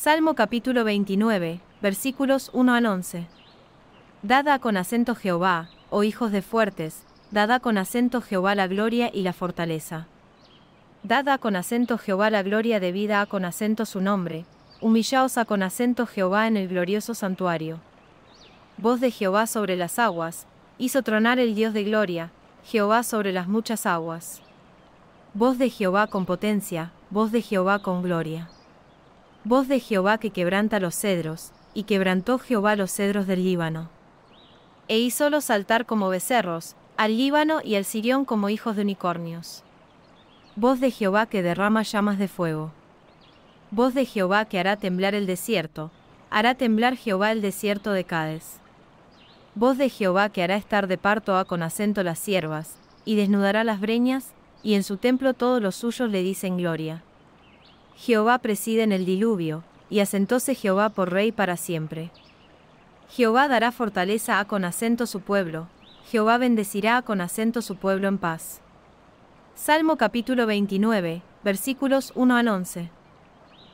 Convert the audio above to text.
Salmo capítulo 29, versículos 1 al 11. Dada con acento Jehová, oh hijos de fuertes, dada con acento Jehová la gloria y la fortaleza. Dada con acento Jehová la gloria debida a con acento su nombre, humillaos a con acento Jehová en el glorioso santuario. Voz de Jehová sobre las aguas, hizo tronar el Dios de gloria, Jehová sobre las muchas aguas. Voz de Jehová con potencia, voz de Jehová con gloria. Voz de Jehová que quebranta los cedros, y quebrantó Jehová los cedros del Líbano. E los saltar como becerros, al Líbano y al Sirión como hijos de unicornios. Voz de Jehová que derrama llamas de fuego. Voz de Jehová que hará temblar el desierto, hará temblar Jehová el desierto de Cades. Voz de Jehová que hará estar de parto a con acento las siervas, y desnudará las breñas, y en su templo todos los suyos le dicen gloria. Jehová preside en el diluvio, y asentóse Jehová por rey para siempre. Jehová dará fortaleza a con acento su pueblo, Jehová bendecirá a con acento su pueblo en paz. Salmo capítulo 29, versículos 1 al 11.